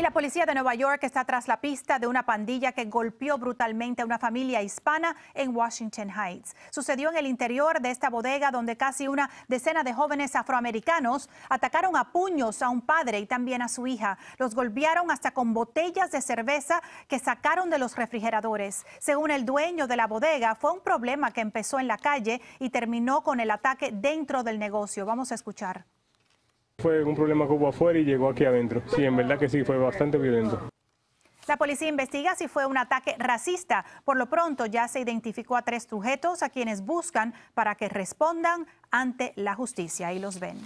Y la policía de Nueva York está tras la pista de una pandilla que golpeó brutalmente a una familia hispana en Washington Heights. Sucedió en el interior de esta bodega donde casi una decena de jóvenes afroamericanos atacaron a puños a un padre y también a su hija. Los golpearon hasta con botellas de cerveza que sacaron de los refrigeradores. Según el dueño de la bodega, fue un problema que empezó en la calle y terminó con el ataque dentro del negocio. Vamos a escuchar. Fue un problema que hubo afuera y llegó aquí adentro. Sí, en verdad que sí, fue bastante violento. La policía investiga si fue un ataque racista. Por lo pronto ya se identificó a tres sujetos a quienes buscan para que respondan ante la justicia. y los ven.